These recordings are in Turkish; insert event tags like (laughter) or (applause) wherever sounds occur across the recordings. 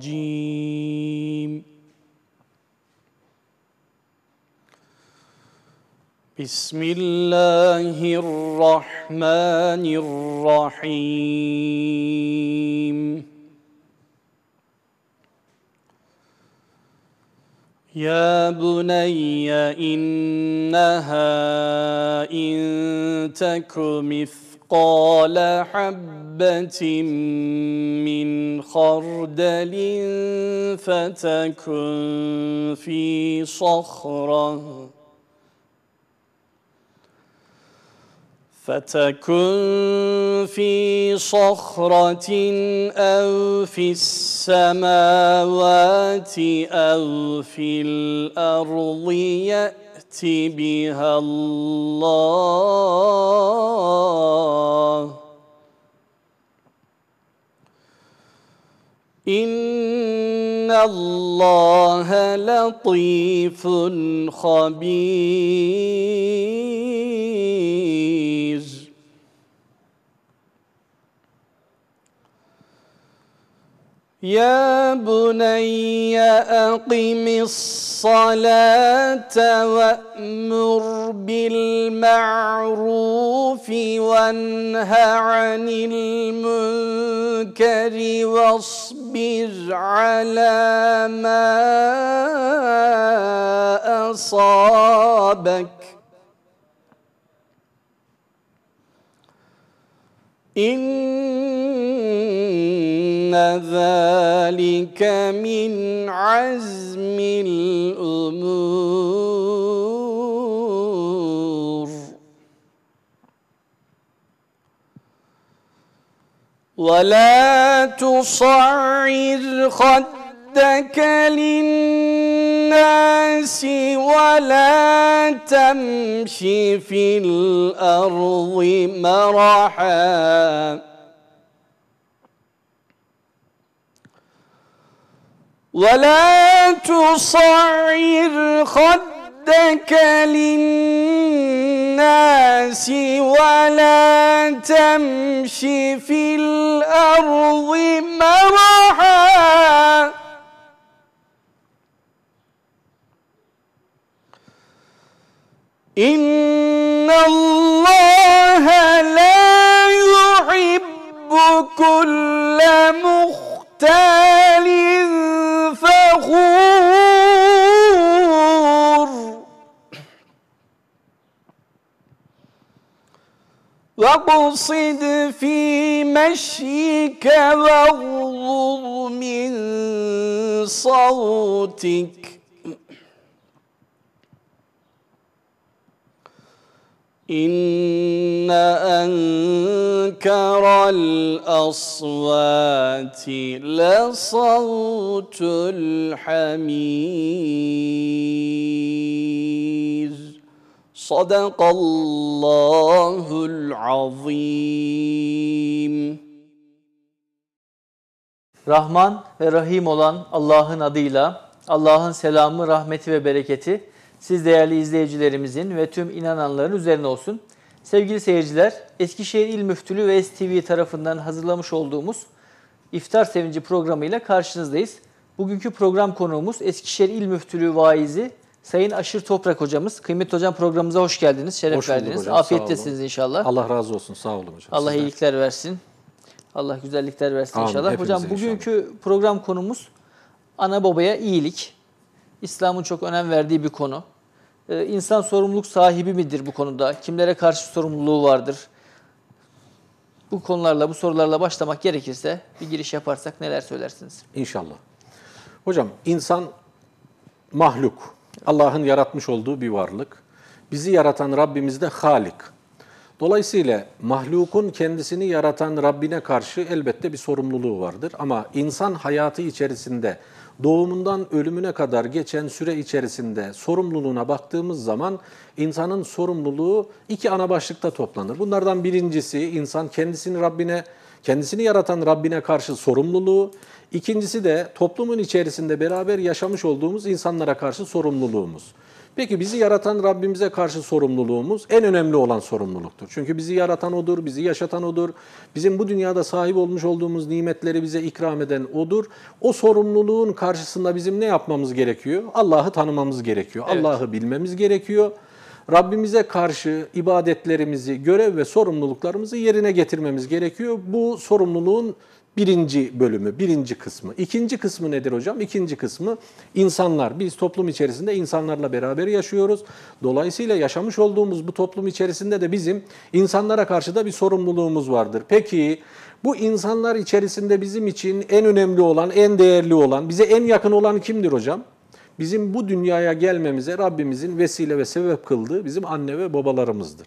الرجيم بسم الله الرحمن الرحيم يا بني إنها إن تك مثل مثقال حبة من خردل فتكن في صخرة فتكن في صخرة أو في السماوات أو في الأرض يأت بها الله إن الله لطيف خبير يا بني أقم الصلاة وأمر بالمعروف وانه عن المنكر واصبر على ما أصابك إن ذلك من عزم الأمور ولا تصعر خدك للناس ولا تمشي في الأرض مرحاً ولا تصعر خدك للناس ولا تمش في الأرض مرحا إن الله لا واقصد في مشيك واغضض من صوتك إن أنكر الأصوات لصوت الحمير صدق الله العظيم Rahman ve Rahim olan Allah'ın adıyla Allah'ın selamı, rahmeti ve bereketi siz değerli izleyicilerimizin ve tüm inananların üzerine olsun. Sevgili seyirciler, Eskişehir İl Müftülüğü ve STV tarafından hazırlamış olduğumuz İftar Sevinci programıyla karşınızdayız. Bugünkü program konuğumuz Eskişehir İl Müftülüğü vaizi Sayın Aşır Toprak hocamız, kıymetli hocam programımıza hoş geldiniz, şeref hoş verdiniz. Hocam, Afiyettesiniz inşallah. Allah razı olsun, sağ olun hocam. Allah sizden. iyilikler versin. Allah güzellikler versin Amin, inşallah. Hocam bugünkü inşallah. program konumuz ana babaya iyilik. İslam'ın çok önem verdiği bir konu. Ee, insan sorumluluk sahibi midir bu konuda? Kimlere karşı sorumluluğu vardır? Bu konularla, bu sorularla başlamak gerekirse bir giriş yaparsak neler söylersiniz? İnşallah. Hocam insan mahluk Allah'ın yaratmış olduğu bir varlık. Bizi yaratan Rabbimiz de Halik. Dolayısıyla mahlukun kendisini yaratan Rabbine karşı elbette bir sorumluluğu vardır. Ama insan hayatı içerisinde doğumundan ölümüne kadar geçen süre içerisinde sorumluluğuna baktığımız zaman insanın sorumluluğu iki ana başlıkta toplanır. Bunlardan birincisi insan kendisini Rabbine kendisini yaratan Rabbine karşı sorumluluğu, ikincisi de toplumun içerisinde beraber yaşamış olduğumuz insanlara karşı sorumluluğumuz. Peki bizi yaratan Rabbimize karşı sorumluluğumuz en önemli olan sorumluluktur. Çünkü bizi yaratan odur, bizi yaşatan odur. Bizim bu dünyada sahip olmuş olduğumuz nimetleri bize ikram eden odur. O sorumluluğun karşısında bizim ne yapmamız gerekiyor? Allah'ı tanımamız gerekiyor. Evet. Allah'ı bilmemiz gerekiyor. Rabbimize karşı ibadetlerimizi, görev ve sorumluluklarımızı yerine getirmemiz gerekiyor. Bu sorumluluğun birinci bölümü, birinci kısmı. İkinci kısmı nedir hocam? İkinci kısmı insanlar. Biz toplum içerisinde insanlarla beraber yaşıyoruz. Dolayısıyla yaşamış olduğumuz bu toplum içerisinde de bizim insanlara karşı da bir sorumluluğumuz vardır. Peki bu insanlar içerisinde bizim için en önemli olan, en değerli olan, bize en yakın olan kimdir hocam? Bizim bu dünyaya gelmemize Rabbimizin vesile ve sebep kıldığı bizim anne ve babalarımızdır.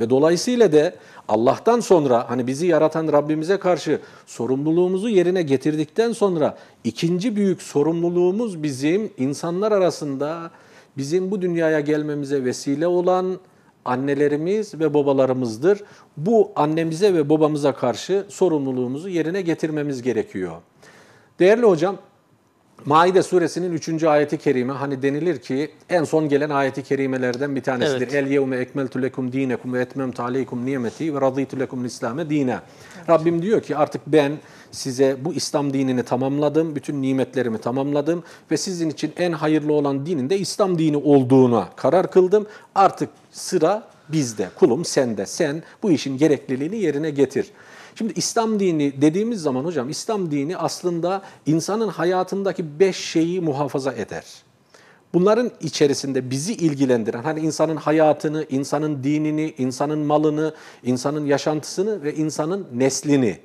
Ve dolayısıyla de Allah'tan sonra hani bizi yaratan Rabbimize karşı sorumluluğumuzu yerine getirdikten sonra ikinci büyük sorumluluğumuz bizim insanlar arasında bizim bu dünyaya gelmemize vesile olan annelerimiz ve babalarımızdır. Bu annemize ve babamıza karşı sorumluluğumuzu yerine getirmemiz gerekiyor. Değerli hocam Maide suresinin 3. ayeti kerime hani denilir ki en son gelen ayeti kerimelerden bir tanesidir. Evet. El yevme ekmeltu lekum dinekum ve etmemtu aleykum nimeti ve raditu lekum islame dine. Evet. Rabbim diyor ki artık ben size bu İslam dinini tamamladım, bütün nimetlerimi tamamladım ve sizin için en hayırlı olan dinin de İslam dini olduğuna karar kıldım. Artık sıra bizde, kulum sende, sen bu işin gerekliliğini yerine getir.'' Şimdi İslam dini dediğimiz zaman hocam İslam dini aslında insanın hayatındaki beş şeyi muhafaza eder. Bunların içerisinde bizi ilgilendiren hani insanın hayatını, insanın dinini, insanın malını, insanın yaşantısını ve insanın neslini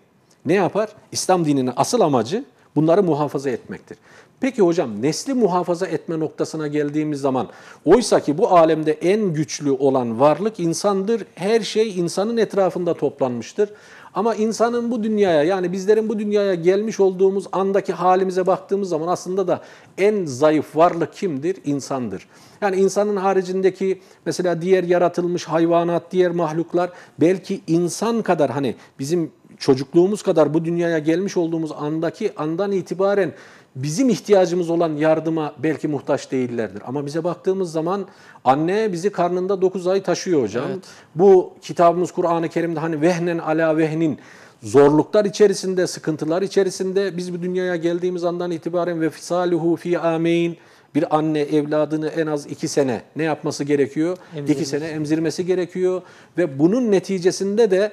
ne yapar? İslam dininin asıl amacı bunları muhafaza etmektir. Peki hocam nesli muhafaza etme noktasına geldiğimiz zaman oysa ki bu alemde en güçlü olan varlık insandır. Her şey insanın etrafında toplanmıştır. Ama insanın bu dünyaya yani bizlerin bu dünyaya gelmiş olduğumuz andaki halimize baktığımız zaman aslında da en zayıf varlık kimdir? İnsandır. Yani insanın haricindeki mesela diğer yaratılmış hayvanat, diğer mahluklar belki insan kadar hani bizim çocukluğumuz kadar bu dünyaya gelmiş olduğumuz andaki andan itibaren bizim ihtiyacımız olan yardıma belki muhtaç değillerdir. Ama bize baktığımız zaman anne bizi karnında 9 ay taşıyor hocam. Evet. Bu kitabımız Kur'an-ı Kerim'de hani vehnen ala vehnin zorluklar içerisinde, sıkıntılar içerisinde biz bu dünyaya geldiğimiz andan itibaren ve fisaluhu fi ameyn bir anne evladını en az iki sene ne yapması gerekiyor? Emzirmesi. İki sene emzirmesi gerekiyor ve bunun neticesinde de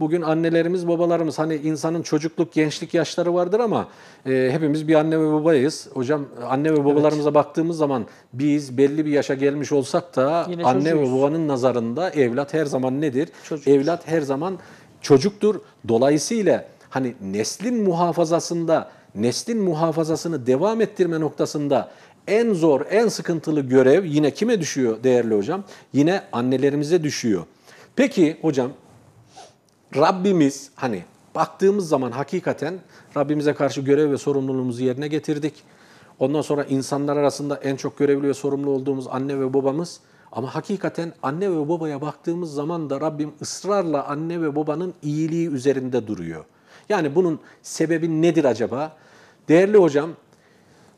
Bugün annelerimiz, babalarımız hani insanın çocukluk, gençlik yaşları vardır ama e, hepimiz bir anne ve babayız. Hocam anne ve babalarımıza evet. baktığımız zaman biz belli bir yaşa gelmiş olsak da Yine anne çocuğuz. ve babanın nazarında evlat her zaman nedir? Çocuk. Evlat her zaman çocuktur. Dolayısıyla hani neslin muhafazasında, neslin muhafazasını devam ettirme noktasında en zor, en sıkıntılı görev yine kime düşüyor değerli hocam? Yine annelerimize düşüyor. Peki hocam Rabbimiz hani baktığımız zaman hakikaten Rabbimize karşı görev ve sorumluluğumuzu yerine getirdik. Ondan sonra insanlar arasında en çok görevli ve sorumlu olduğumuz anne ve babamız. Ama hakikaten anne ve babaya baktığımız zaman da Rabbim ısrarla anne ve babanın iyiliği üzerinde duruyor. Yani bunun sebebi nedir acaba? Değerli hocam,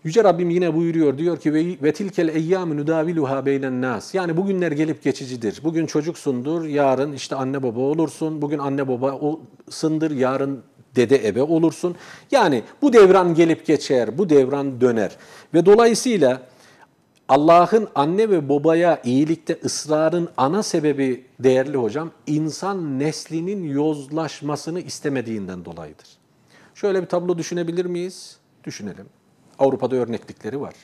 Yüce Rabbim yine buyuruyor diyor ki ve tilkel eyyamu nudaviluha beynen nas. Yani bugünler gelip geçicidir. Bugün çocuksundur, yarın işte anne baba olursun. Bugün anne baba sındır, yarın dede ebe olursun. Yani bu devran gelip geçer, bu devran döner. Ve dolayısıyla Allah'ın anne ve babaya iyilikte ısrarın ana sebebi değerli hocam insan neslinin yozlaşmasını istemediğinden dolayıdır. Şöyle bir tablo düşünebilir miyiz? Düşünelim. Avrupa'da örneklikleri var.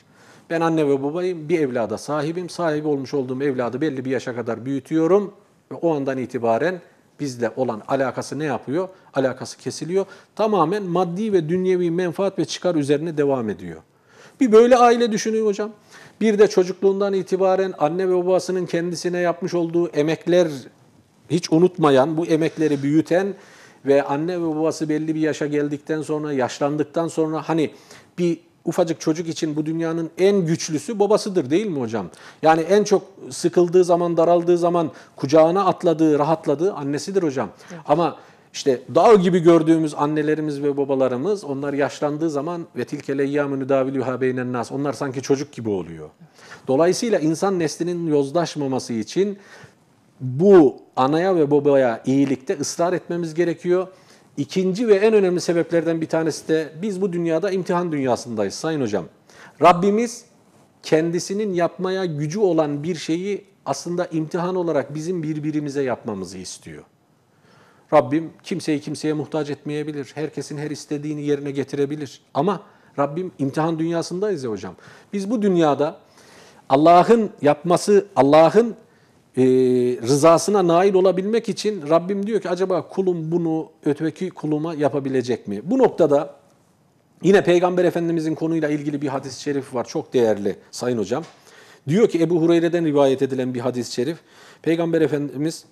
Ben anne ve babayım, bir evlada sahibim. Sahibi olmuş olduğum evladı belli bir yaşa kadar büyütüyorum. Ve o andan itibaren bizle olan alakası ne yapıyor? Alakası kesiliyor. Tamamen maddi ve dünyevi menfaat ve çıkar üzerine devam ediyor. Bir böyle aile düşünüyor hocam. Bir de çocukluğundan itibaren anne ve babasının kendisine yapmış olduğu emekler hiç unutmayan, bu emekleri büyüten ve anne ve babası belli bir yaşa geldikten sonra, yaşlandıktan sonra hani bir ufacık çocuk için bu dünyanın en güçlüsü babasıdır değil mi hocam? Yani en çok sıkıldığı zaman, daraldığı zaman kucağına atladığı, rahatladığı annesidir hocam. Evet. Ama işte dağ gibi gördüğümüz annelerimiz ve babalarımız onlar yaşlandığı zaman ve tilke leyyâmü nüdâvilühâ beynen nas. Onlar sanki çocuk gibi oluyor. Dolayısıyla insan neslinin yozlaşmaması için bu anaya ve babaya iyilikte ısrar etmemiz gerekiyor. İkinci ve en önemli sebeplerden bir tanesi de biz bu dünyada imtihan dünyasındayız sayın hocam. Rabbimiz kendisinin yapmaya gücü olan bir şeyi aslında imtihan olarak bizim birbirimize yapmamızı istiyor. Rabbim kimseyi kimseye muhtaç etmeyebilir. Herkesin her istediğini yerine getirebilir. Ama Rabbim imtihan dünyasındayız ya hocam. Biz bu dünyada Allah'ın yapması, Allah'ın e, rızasına nail olabilmek için Rabbim diyor ki acaba kulum bunu öteki kuluma yapabilecek mi? Bu noktada yine Peygamber Efendimizin konuyla ilgili bir hadis-i şerif var. Çok değerli sayın hocam. Diyor ki Ebu Hureyre'den rivayet edilen bir hadis-i şerif. Peygamber Efendimiz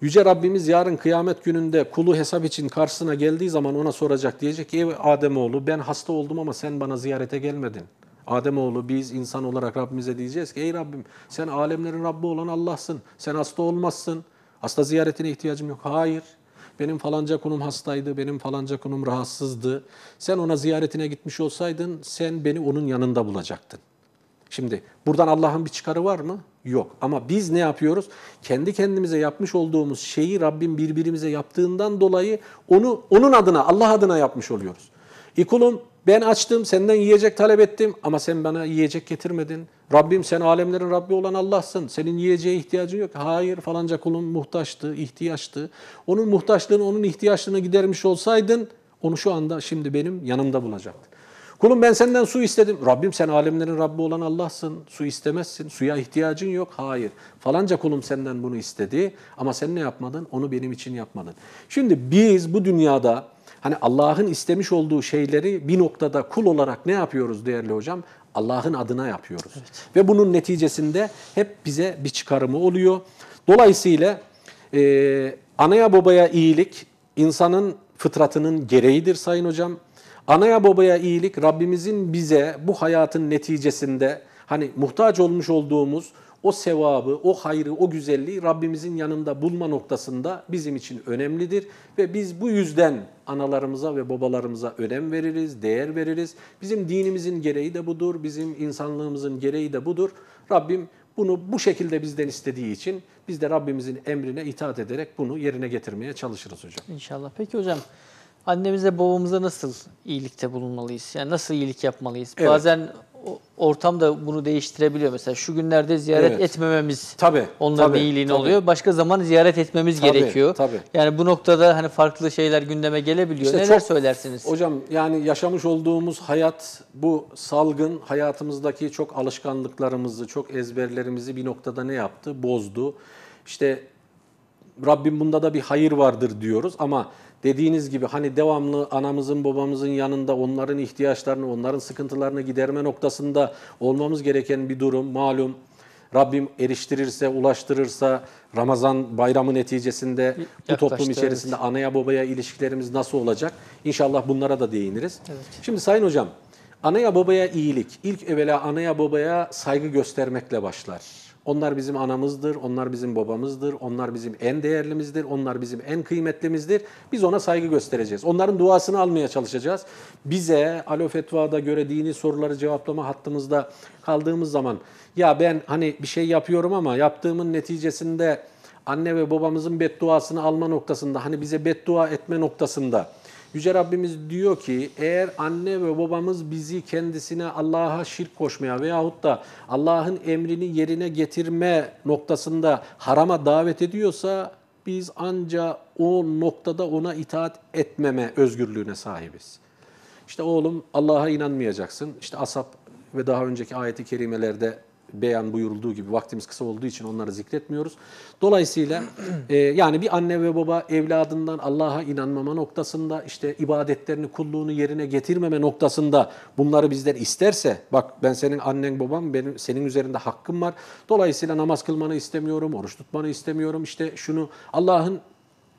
Yüce Rabbimiz yarın kıyamet gününde kulu hesap için karşısına geldiği zaman ona soracak. Diyecek ki ey Ademoğlu ben hasta oldum ama sen bana ziyarete gelmedin. Ademoğlu biz insan olarak Rabbimize diyeceğiz ki ey Rabbim sen alemlerin Rabbi olan Allah'sın. Sen hasta olmazsın. Hasta ziyaretine ihtiyacım yok. Hayır. Benim falanca konum hastaydı, benim falanca konum rahatsızdı. Sen ona ziyaretine gitmiş olsaydın sen beni onun yanında bulacaktın. Şimdi buradan Allah'ın bir çıkarı var mı? Yok. Ama biz ne yapıyoruz? Kendi kendimize yapmış olduğumuz şeyi Rabbim birbirimize yaptığından dolayı onu onun adına, Allah adına yapmış oluyoruz. İkulum ben açtım, senden yiyecek talep ettim ama sen bana yiyecek getirmedin. Rabbim sen alemlerin Rabbi olan Allah'sın. Senin yiyeceğe ihtiyacın yok. Hayır falanca kulun muhtaçtı, ihtiyaçtı. Onun muhtaçlığını, onun ihtiyaçlığını gidermiş olsaydın onu şu anda şimdi benim yanımda bulacaktın. Kulum ben senden su istedim. Rabbim sen alemlerin Rabbi olan Allah'sın. Su istemezsin. Suya ihtiyacın yok. Hayır. Falanca kulum senden bunu istedi ama sen ne yapmadın? Onu benim için yapmadın. Şimdi biz bu dünyada Hani Allah'ın istemiş olduğu şeyleri bir noktada kul olarak ne yapıyoruz değerli hocam? Allah'ın adına yapıyoruz. Evet. Ve bunun neticesinde hep bize bir çıkarımı oluyor. Dolayısıyla e, anaya babaya iyilik insanın fıtratının gereğidir sayın hocam. Anaya babaya iyilik Rabbimizin bize bu hayatın neticesinde hani muhtaç olmuş olduğumuz o sevabı, o hayrı, o güzelliği Rabbimizin yanında bulma noktasında bizim için önemlidir. Ve biz bu yüzden analarımıza ve babalarımıza önem veririz, değer veririz. Bizim dinimizin gereği de budur, bizim insanlığımızın gereği de budur. Rabbim bunu bu şekilde bizden istediği için biz de Rabbimizin emrine itaat ederek bunu yerine getirmeye çalışırız hocam. İnşallah. Peki hocam annemize babamıza nasıl iyilikte bulunmalıyız? Yani nasıl iyilik yapmalıyız? Evet. Bazen ortam da bunu değiştirebiliyor. Mesela şu günlerde ziyaret evet. etmememiz tabii, onların tabii, iyiliğini tabii. oluyor. Başka zaman ziyaret etmemiz tabii, gerekiyor. Tabii. Yani bu noktada hani farklı şeyler gündeme gelebiliyor. İşte Neler çok, söylersiniz? Hocam yani yaşamış olduğumuz hayat bu salgın hayatımızdaki çok alışkanlıklarımızı, çok ezberlerimizi bir noktada ne yaptı? Bozdu. İşte Rabbim bunda da bir hayır vardır diyoruz ama dediğiniz gibi hani devamlı anamızın babamızın yanında onların ihtiyaçlarını, onların sıkıntılarını giderme noktasında olmamız gereken bir durum malum. Rabbim eriştirirse, ulaştırırsa Ramazan bayramı neticesinde Yaklaştı, bu toplum içerisinde evet. anaya babaya ilişkilerimiz nasıl olacak? İnşallah bunlara da değiniriz. Evet. Şimdi Sayın Hocam, anaya babaya iyilik ilk evvela anaya babaya saygı göstermekle başlar. Onlar bizim anamızdır, onlar bizim babamızdır, onlar bizim en değerlimizdir, onlar bizim en kıymetlimizdir. Biz ona saygı göstereceğiz. Onların duasını almaya çalışacağız. Bize Alo Fetva'da göre dini soruları cevaplama hattımızda kaldığımız zaman ya ben hani bir şey yapıyorum ama yaptığımın neticesinde anne ve babamızın bedduasını alma noktasında hani bize beddua etme noktasında Yüce Rabbimiz diyor ki eğer anne ve babamız bizi kendisine Allah'a şirk koşmaya veyahut da Allah'ın emrini yerine getirme noktasında harama davet ediyorsa biz anca o noktada ona itaat etmeme özgürlüğüne sahibiz. İşte oğlum Allah'a inanmayacaksın. İşte asap ve daha önceki ayeti kerimelerde beyan buyurulduğu gibi vaktimiz kısa olduğu için onları zikretmiyoruz. Dolayısıyla (clears throat) e, yani bir anne ve baba evladından Allah'a inanmama noktasında işte ibadetlerini, kulluğunu yerine getirmeme noktasında bunları bizden isterse bak ben senin annen babam benim senin üzerinde hakkım var. Dolayısıyla namaz kılmanı istemiyorum, oruç tutmanı istemiyorum. İşte şunu Allah'ın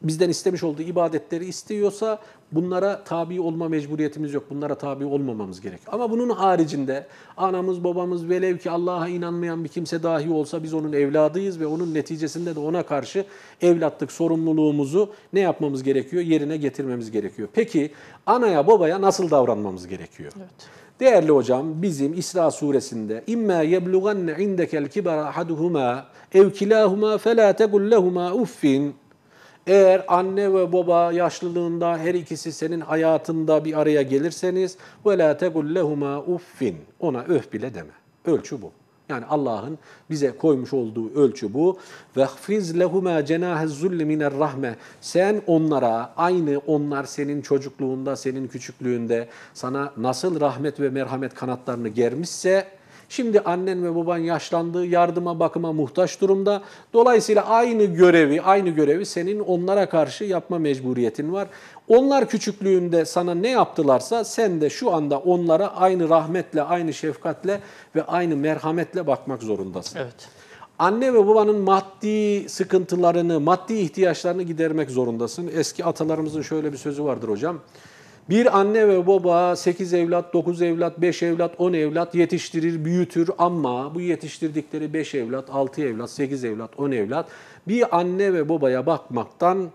bizden istemiş olduğu ibadetleri istiyorsa bunlara tabi olma mecburiyetimiz yok. Bunlara tabi olmamamız gerek. Ama bunun haricinde anamız babamız velev ki Allah'a inanmayan bir kimse dahi olsa biz onun evladıyız ve onun neticesinde de ona karşı evlatlık sorumluluğumuzu ne yapmamız gerekiyor? Yerine getirmemiz gerekiyor. Peki anaya babaya nasıl davranmamız gerekiyor? Evet. Değerli hocam bizim İsra suresinde imma yebluganne indekel kibara ahaduhuma evkilahuma kilahuma fe tegul lehuma uffin eğer anne ve baba yaşlılığında her ikisi senin hayatında bir araya gelirseniz وَلَا تَقُلْ لَهُمَا uffin Ona öf bile deme. Ölçü bu. Yani Allah'ın bize koymuş olduğu ölçü bu. وَخْفِزْ لَهُمَا جَنَاهَ الظُّلِّ مِنَ الرَّحْمَةِ Sen onlara, aynı onlar senin çocukluğunda, senin küçüklüğünde sana nasıl rahmet ve merhamet kanatlarını germişse Şimdi annen ve baban yaşlandığı yardıma bakıma muhtaç durumda. Dolayısıyla aynı görevi, aynı görevi senin onlara karşı yapma mecburiyetin var. Onlar küçüklüğünde sana ne yaptılarsa sen de şu anda onlara aynı rahmetle, aynı şefkatle ve aynı merhametle bakmak zorundasın. Evet anne ve babanın maddi sıkıntılarını, maddi ihtiyaçlarını gidermek zorundasın. Eski atalarımızın şöyle bir sözü vardır hocam. Bir anne ve baba 8 evlat, 9 evlat, 5 evlat, 10 evlat yetiştirir, büyütür ama bu yetiştirdikleri 5 evlat, 6 evlat, 8 evlat, 10 evlat bir anne ve babaya bakmaktan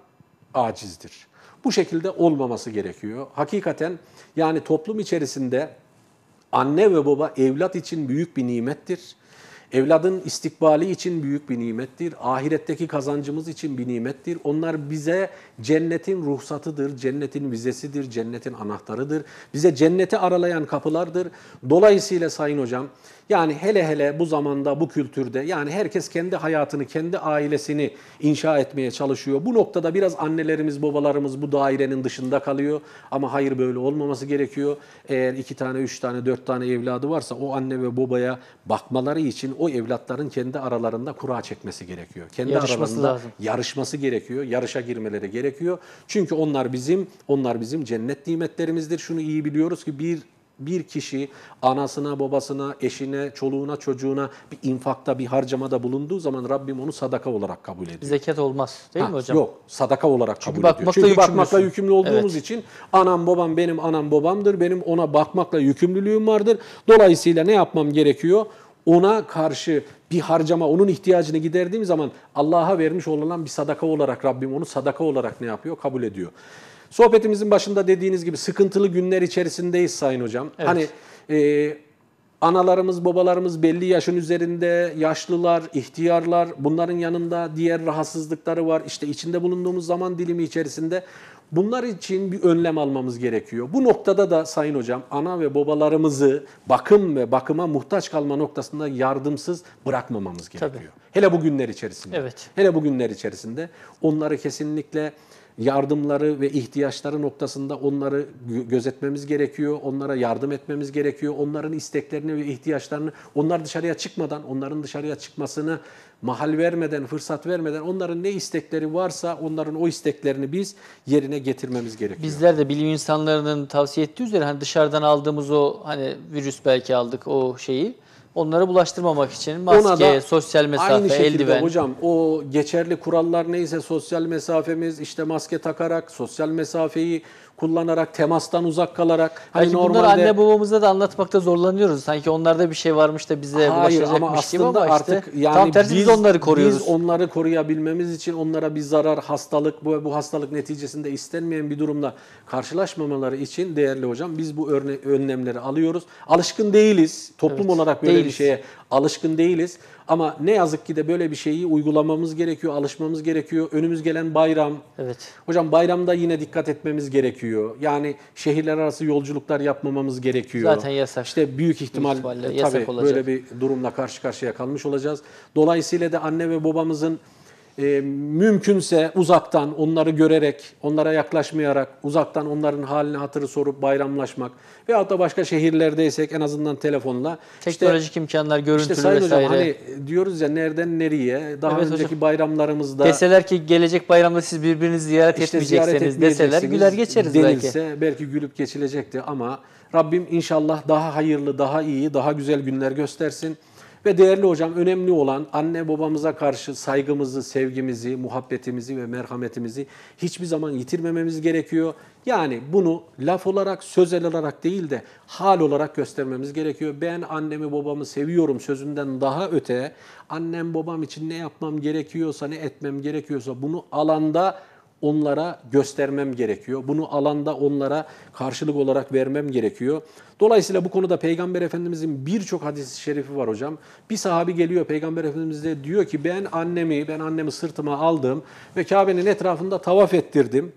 acizdir. Bu şekilde olmaması gerekiyor. Hakikaten yani toplum içerisinde anne ve baba evlat için büyük bir nimettir. Evladın istikbali için büyük bir nimettir. Ahiretteki kazancımız için bir nimettir. Onlar bize cennetin ruhsatıdır, cennetin vizesidir, cennetin anahtarıdır. Bize cenneti aralayan kapılardır. Dolayısıyla Sayın Hocam, yani hele hele bu zamanda, bu kültürde yani herkes kendi hayatını, kendi ailesini inşa etmeye çalışıyor. Bu noktada biraz annelerimiz, babalarımız bu dairenin dışında kalıyor. Ama hayır böyle olmaması gerekiyor. Eğer iki tane, üç tane, dört tane evladı varsa o anne ve babaya bakmaları için o evlatların kendi aralarında kura çekmesi gerekiyor. Kendi yarışması aralarında lazım. yarışması gerekiyor. Yarışa girmeleri gerekiyor. Çünkü onlar bizim onlar bizim cennet nimetlerimizdir. Şunu iyi biliyoruz ki bir bir kişi anasına, babasına, eşine, çoluğuna, çocuğuna bir infakta, bir harcamada bulunduğu zaman Rabbim onu sadaka olarak kabul ediyor. Zekat olmaz değil ha, mi hocam? Yok, sadaka olarak Çünkü kabul bakmakla ediyor. Çünkü bakmakla yükümlü olduğumuz evet. için anam babam benim anam babamdır, benim ona bakmakla yükümlülüğüm vardır. Dolayısıyla ne yapmam gerekiyor? ona karşı bir harcama, onun ihtiyacını giderdiğim zaman Allah'a vermiş olan bir sadaka olarak Rabbim onu sadaka olarak ne yapıyor? Kabul ediyor. Sohbetimizin başında dediğiniz gibi sıkıntılı günler içerisindeyiz Sayın Hocam. Evet. Hani e, analarımız, babalarımız belli yaşın üzerinde, yaşlılar, ihtiyarlar bunların yanında diğer rahatsızlıkları var. İşte içinde bulunduğumuz zaman dilimi içerisinde Bunlar için bir önlem almamız gerekiyor. Bu noktada da Sayın Hocam ana ve babalarımızı bakım ve bakıma muhtaç kalma noktasında yardımsız bırakmamamız gerekiyor. Tabii. Hele bu günler içerisinde. Evet. Hele bu günler içerisinde onları kesinlikle yardımları ve ihtiyaçları noktasında onları gözetmemiz gerekiyor. Onlara yardım etmemiz gerekiyor. Onların isteklerini ve ihtiyaçlarını onlar dışarıya çıkmadan, onların dışarıya çıkmasını mahal vermeden, fırsat vermeden onların ne istekleri varsa onların o isteklerini biz yerine getirmemiz gerekiyor. Bizler de bilim insanlarının tavsiye ettiği üzere hani dışarıdan aldığımız o hani virüs belki aldık o şeyi Onları bulaştırmamak için maske, sosyal mesafe, aynı şekilde eldiven. hocam o geçerli kurallar neyse sosyal mesafemiz işte maske takarak sosyal mesafeyi kullanarak, temastan uzak kalarak. Hani Belki normalde... bunları anne babamıza da anlatmakta zorlanıyoruz. Sanki onlarda bir şey varmış da bize ulaşacakmış bulaşacakmış aslında gibi ama işte artık yani tam tersi biz, biz onları koruyoruz. Biz onları koruyabilmemiz için onlara bir zarar, hastalık, bu, bu hastalık neticesinde istenmeyen bir durumla karşılaşmamaları için değerli hocam biz bu örne önlemleri alıyoruz. Alışkın değiliz. Toplum evet, olarak böyle değiliz. bir şeye Alışkın değiliz ama ne yazık ki de böyle bir şeyi uygulamamız gerekiyor, alışmamız gerekiyor. Önümüz gelen bayram. Evet. Hocam bayramda yine dikkat etmemiz gerekiyor. Yani şehirler arası yolculuklar yapmamamız gerekiyor. Zaten yasak. İşte büyük ihtimal büyük e, tabii yasak olacak. böyle bir durumla karşı karşıya kalmış olacağız. Dolayısıyla da anne ve babamızın e, mümkünse uzaktan onları görerek, onlara yaklaşmayarak, uzaktan onların halini hatırı sorup bayramlaşmak veyahut da başka şehirlerdeysek en azından telefonla. Teknolojik işte, imkanlar, görüntülü işte sayın vesaire. Hocam, hani diyoruz ya nereden nereye, daha evet, önceki hocam, bayramlarımızda. Deseler ki gelecek bayramda siz birbirinizi ziyaret işte etmeyecekseniz ziyaret deseler güler geçeriz denilse, belki. belki gülüp geçilecekti ama Rabbim inşallah daha hayırlı, daha iyi, daha güzel günler göstersin. Ve değerli hocam önemli olan anne babamıza karşı saygımızı, sevgimizi, muhabbetimizi ve merhametimizi hiçbir zaman yitirmememiz gerekiyor. Yani bunu laf olarak, sözel olarak değil de hal olarak göstermemiz gerekiyor. Ben annemi babamı seviyorum sözünden daha öte annem babam için ne yapmam gerekiyorsa, ne etmem gerekiyorsa bunu alanda onlara göstermem gerekiyor. Bunu alanda onlara karşılık olarak vermem gerekiyor. Dolayısıyla bu konuda Peygamber Efendimizin birçok hadis-i şerifi var hocam. Bir sahabi geliyor Peygamber Efendimiz diyor ki ben annemi, ben annemi sırtıma aldım ve Kabe'nin etrafında tavaf ettirdim.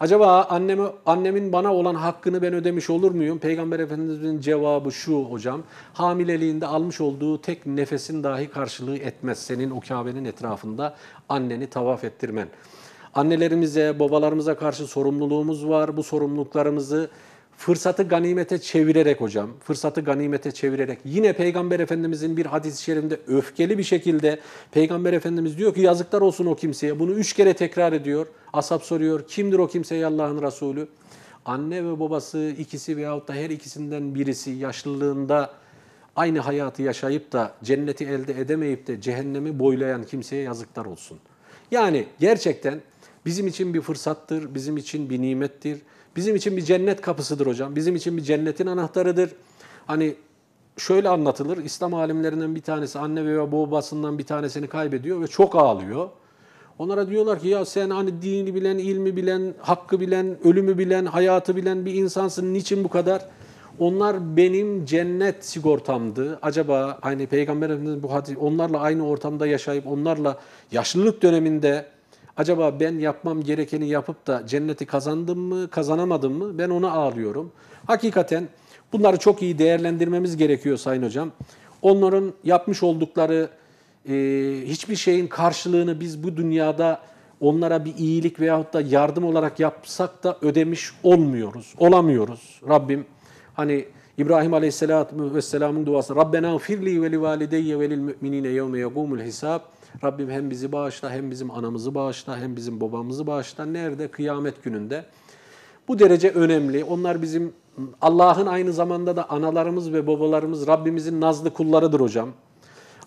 Acaba annemi annemin bana olan hakkını ben ödemiş olur muyum? Peygamber Efendimiz'in cevabı şu hocam. Hamileliğinde almış olduğu tek nefesin dahi karşılığı etmez senin o Kabe'nin etrafında anneni tavaf ettirmen. Annelerimize, babalarımıza karşı sorumluluğumuz var. Bu sorumluluklarımızı fırsatı ganimete çevirerek hocam, fırsatı ganimete çevirerek yine Peygamber Efendimizin bir hadis-i şerifinde öfkeli bir şekilde Peygamber Efendimiz diyor ki yazıklar olsun o kimseye. Bunu üç kere tekrar ediyor. Asap soruyor kimdir o kimseye Allah'ın Resulü? Anne ve babası ikisi veyahut da her ikisinden birisi yaşlılığında aynı hayatı yaşayıp da cenneti elde edemeyip de cehennemi boylayan kimseye yazıklar olsun. Yani gerçekten Bizim için bir fırsattır, bizim için bir nimettir. Bizim için bir cennet kapısıdır hocam. Bizim için bir cennetin anahtarıdır. Hani şöyle anlatılır. İslam alimlerinden bir tanesi anne veya babasından bir tanesini kaybediyor ve çok ağlıyor. Onlara diyorlar ki ya sen hani dini bilen, ilmi bilen, hakkı bilen, ölümü bilen, hayatı bilen bir insansın. Niçin bu kadar? Onlar benim cennet sigortamdı. Acaba hani Peygamber Efendimiz bu hadis onlarla aynı ortamda yaşayıp onlarla yaşlılık döneminde Acaba ben yapmam gerekeni yapıp da cenneti kazandım mı, kazanamadım mı? Ben ona ağlıyorum. Hakikaten bunları çok iyi değerlendirmemiz gerekiyor Sayın Hocam. Onların yapmış oldukları e, hiçbir şeyin karşılığını biz bu dünyada onlara bir iyilik veyahut da yardım olarak yapsak da ödemiş olmuyoruz, olamıyoruz. Rabbim hani İbrahim Aleyhisselatü Vesselam'ın duası Rabbena firli ve li valideyye ve lil müminine yevme yegumul hisab Rabbim hem bizi bağışla hem bizim anamızı bağışla hem bizim babamızı bağışla. Nerede? Kıyamet gününde. Bu derece önemli. Onlar bizim Allah'ın aynı zamanda da analarımız ve babalarımız Rabbimizin nazlı kullarıdır hocam.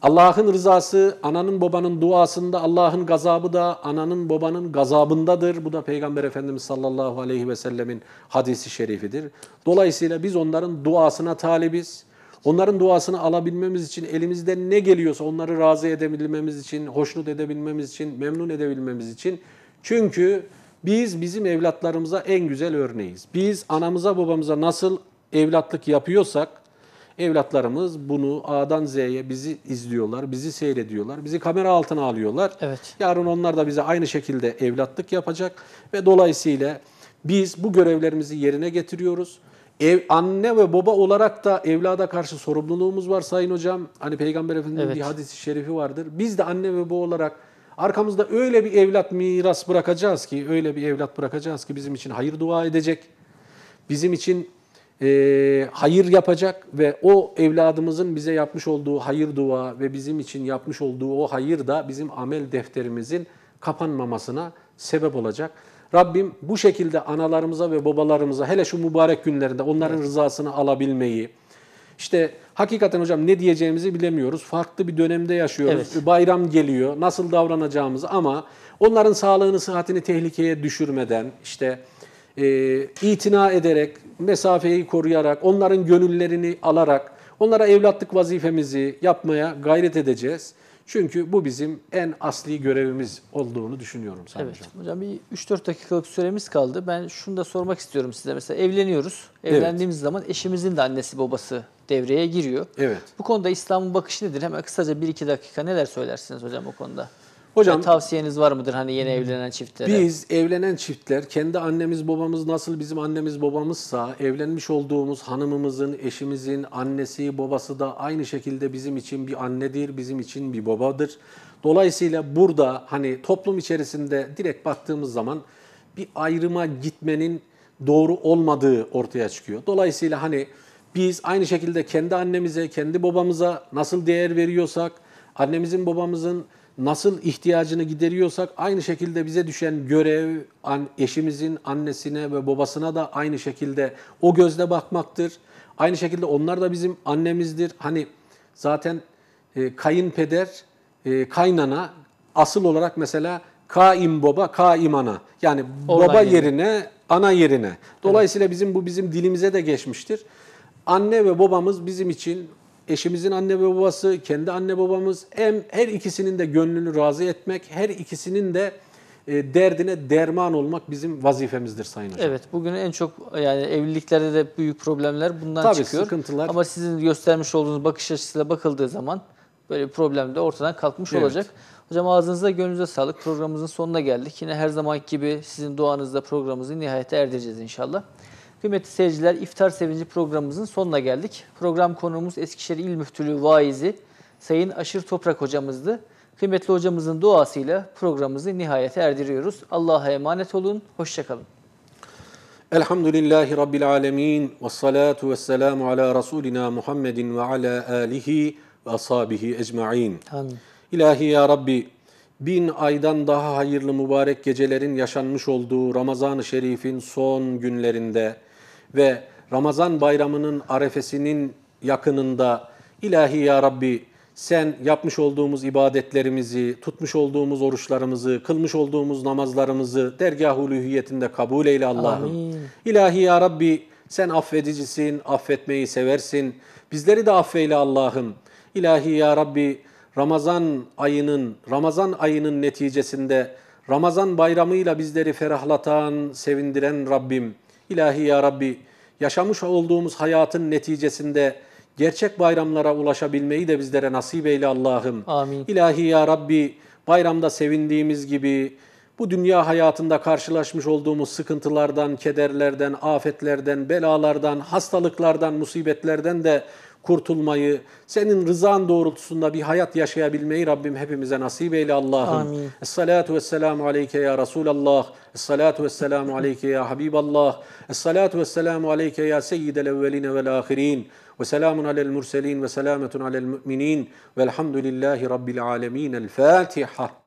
Allah'ın rızası ananın babanın duasında, Allah'ın gazabı da ananın babanın gazabındadır. Bu da Peygamber Efendimiz sallallahu aleyhi ve sellemin hadisi şerifidir. Dolayısıyla biz onların duasına talibiz. Onların duasını alabilmemiz için elimizde ne geliyorsa onları razı edebilmemiz için, hoşnut edebilmemiz için, memnun edebilmemiz için. Çünkü biz bizim evlatlarımıza en güzel örneğiz. Biz anamıza babamıza nasıl evlatlık yapıyorsak evlatlarımız bunu A'dan Z'ye bizi izliyorlar, bizi seyrediyorlar, bizi kamera altına alıyorlar. Evet. Yarın onlar da bize aynı şekilde evlatlık yapacak ve dolayısıyla biz bu görevlerimizi yerine getiriyoruz. Ev, anne ve baba olarak da evlada karşı sorumluluğumuz var Sayın Hocam. Hani Peygamber Efendimiz'in evet. bir hadisi şerifi vardır. Biz de anne ve baba olarak arkamızda öyle bir evlat miras bırakacağız ki, öyle bir evlat bırakacağız ki bizim için hayır dua edecek, bizim için e, hayır yapacak ve o evladımızın bize yapmış olduğu hayır dua ve bizim için yapmış olduğu o hayır da bizim amel defterimizin kapanmamasına sebep olacak. Rabbim bu şekilde analarımıza ve babalarımıza hele şu mübarek günlerinde onların evet. rızasını alabilmeyi, işte hakikaten hocam ne diyeceğimizi bilemiyoruz. Farklı bir dönemde yaşıyoruz. Evet. Bayram geliyor. Nasıl davranacağımızı ama onların sağlığını, sıhhatini tehlikeye düşürmeden işte e, itina ederek, mesafeyi koruyarak, onların gönüllerini alarak onlara evlatlık vazifemizi yapmaya gayret edeceğiz. Çünkü bu bizim en asli görevimiz olduğunu düşünüyorum Sayın evet, Hocam. Hocam bir 3-4 dakikalık süremiz kaldı. Ben şunu da sormak istiyorum size. Mesela evleniyoruz. Evlendiğimiz evet. zaman eşimizin de annesi babası devreye giriyor. Evet. Bu konuda İslam'ın bakışı nedir? Hemen kısaca 1-2 dakika neler söylersiniz hocam o konuda? Hocam ya tavsiyeniz var mıdır hani yeni hmm. evlenen çiftlere? Biz evlenen çiftler kendi annemiz babamız nasıl bizim annemiz babamızsa evlenmiş olduğumuz hanımımızın, eşimizin annesi, babası da aynı şekilde bizim için bir annedir, bizim için bir babadır. Dolayısıyla burada hani toplum içerisinde direkt baktığımız zaman bir ayrıma gitmenin doğru olmadığı ortaya çıkıyor. Dolayısıyla hani biz aynı şekilde kendi annemize, kendi babamıza nasıl değer veriyorsak, annemizin babamızın nasıl ihtiyacını gideriyorsak aynı şekilde bize düşen görev eşimizin annesine ve babasına da aynı şekilde o gözle bakmaktır. Aynı şekilde onlar da bizim annemizdir. Hani zaten e, kayınpeder, e, kaynana asıl olarak mesela kaim baba, kaim ana. Yani Oradan baba yerine, yerine, ana yerine. Dolayısıyla evet. bizim bu bizim dilimize de geçmiştir. Anne ve babamız bizim için eşimizin anne ve babası, kendi anne babamız hem her ikisinin de gönlünü razı etmek, her ikisinin de e, derdine derman olmak bizim vazifemizdir Sayın Hocam. Evet bugün en çok yani evliliklerde de büyük problemler bundan Tabii, çıkıyor. sıkıntılar. Ama sizin göstermiş olduğunuz bakış açısıyla bakıldığı zaman böyle bir problem de ortadan kalkmış evet. olacak. Hocam ağzınıza gönlünüze sağlık. Programımızın sonuna geldik. Yine her zaman gibi sizin duanızla programımızı nihayete erdireceğiz inşallah. Kıymetli seyirciler, iftar Sevinci programımızın sonuna geldik. Program konuğumuz Eskişehir İl Müftülüğü vaizi Sayın Aşır Toprak hocamızdı. Kıymetli hocamızın duasıyla programımızı nihayete erdiriyoruz. Allah'a emanet olun, hoşçakalın. Elhamdülillahi Rabbil alemin ve salatu ve selamu ala Resulina Muhammedin ve ala alihi ve ashabihi ecma'in. İlahi ya Rabbi, bin aydan daha hayırlı mübarek gecelerin yaşanmış olduğu Ramazan-ı Şerif'in son günlerinde, ve Ramazan bayramının arefesinin yakınında ilahi ya Rabbi sen yapmış olduğumuz ibadetlerimizi, tutmuş olduğumuz oruçlarımızı, kılmış olduğumuz namazlarımızı dergah-ı lühiyetinde kabul eyle Allah'ım. İlahi ya Rabbi sen affedicisin, affetmeyi seversin. Bizleri de affeyle Allah'ım. İlahi ya Rabbi Ramazan ayının, Ramazan ayının neticesinde Ramazan bayramıyla bizleri ferahlatan, sevindiren Rabbim. İlahi ya Rabbi yaşamış olduğumuz hayatın neticesinde gerçek bayramlara ulaşabilmeyi de bizlere nasip eyle Allah'ım. Amin. İlahi ya Rabbi bayramda sevindiğimiz gibi bu dünya hayatında karşılaşmış olduğumuz sıkıntılardan, kederlerden, afetlerden, belalardan, hastalıklardan, musibetlerden de kurtulmayı, senin rızan doğrultusunda bir hayat yaşayabilmeyi Rabbim hepimize nasip eyle Allah'ım. Amin. Esselatu vesselamu aleyke ya Resulallah. Esselatu vesselamu aleyke ya Habiballah. Esselatu vesselamu aleyke ya Seyyidel evveline vel ahirin. Ve selamun alel murselin ve selametun alel müminin. Velhamdülillahi Rabbil alemin. El Fatiha.